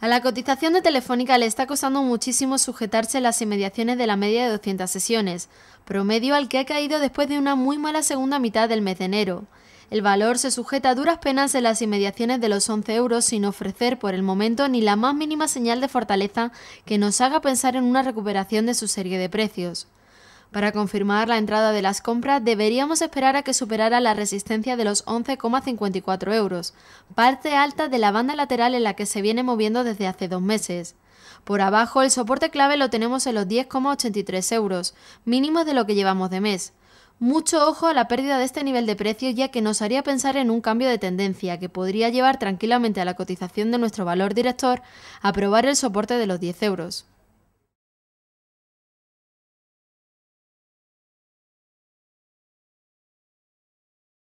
A la cotización de Telefónica le está costando muchísimo sujetarse las inmediaciones de la media de 200 sesiones, promedio al que ha caído después de una muy mala segunda mitad del mes de enero. El valor se sujeta a duras penas en las inmediaciones de los 11 euros sin ofrecer por el momento ni la más mínima señal de fortaleza que nos haga pensar en una recuperación de su serie de precios. Para confirmar la entrada de las compras deberíamos esperar a que superara la resistencia de los 11,54 euros, parte alta de la banda lateral en la que se viene moviendo desde hace dos meses. Por abajo el soporte clave lo tenemos en los 10,83 euros, mínimo de lo que llevamos de mes. Mucho ojo a la pérdida de este nivel de precio ya que nos haría pensar en un cambio de tendencia que podría llevar tranquilamente a la cotización de nuestro valor director a probar el soporte de los 10 euros.